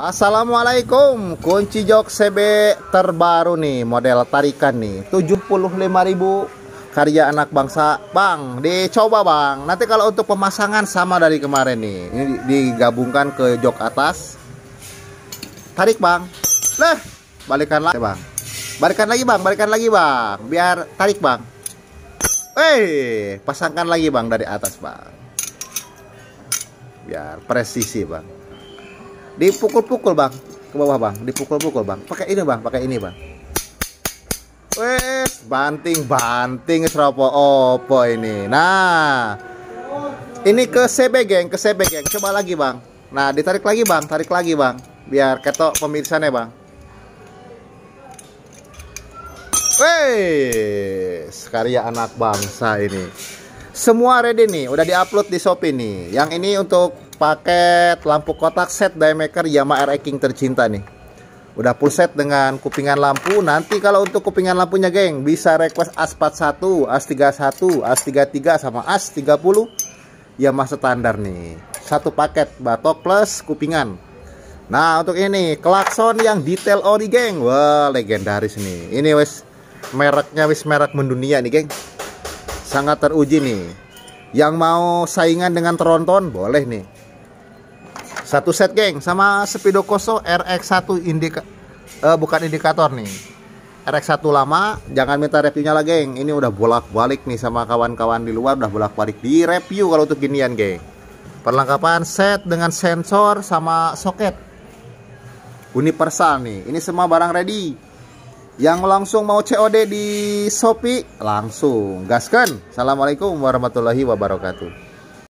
Assalamualaikum kunci jok CB terbaru nih model tarikan nih 75.000 karya anak bangsa Bang dicoba Bang nanti kalau untuk pemasangan sama dari kemarin nih ini digabungkan ke jok atas tarik Bang nah balikan lagi Bang balikan lagi Bang balikan lagi Bang biar tarik Bang eh pasangkan lagi Bang dari atas Bang biar presisi Bang dipukul-pukul bang ke bawah bang dipukul-pukul bang pakai ini bang pakai ini bang wes banting banting seropo opo ini nah ini ke CB geng ke CB geng coba lagi bang nah ditarik lagi bang tarik lagi bang biar ketok pemirsaannya bang Wes, karya anak bangsa ini. Semua ready nih, udah diupload di Shopee nih. Yang ini untuk Paket lampu kotak set diameter Yamaha RX e King tercinta nih udah full set dengan kupingan lampu nanti kalau untuk kupingan lampunya geng bisa request AS41, AS31, AS33 sama AS30 Yamaha standar nih satu paket batok plus kupingan nah untuk ini klakson yang detail ori geng wah legendaris nih ini wes mereknya wis merek mendunia nih geng sangat teruji nih yang mau saingan dengan Tronton boleh nih satu set geng sama Speedo Koso RX1 indika uh, bukan indikator nih. RX1 lama, jangan minta reviewnya lah geng. Ini udah bolak-balik nih sama kawan-kawan di luar udah bolak-balik di review kalau untuk ginian geng. Perlengkapan set dengan sensor sama soket. Universal nih. Ini semua barang ready. Yang langsung mau COD di Shopee langsung gaskan. Assalamualaikum warahmatullahi wabarakatuh.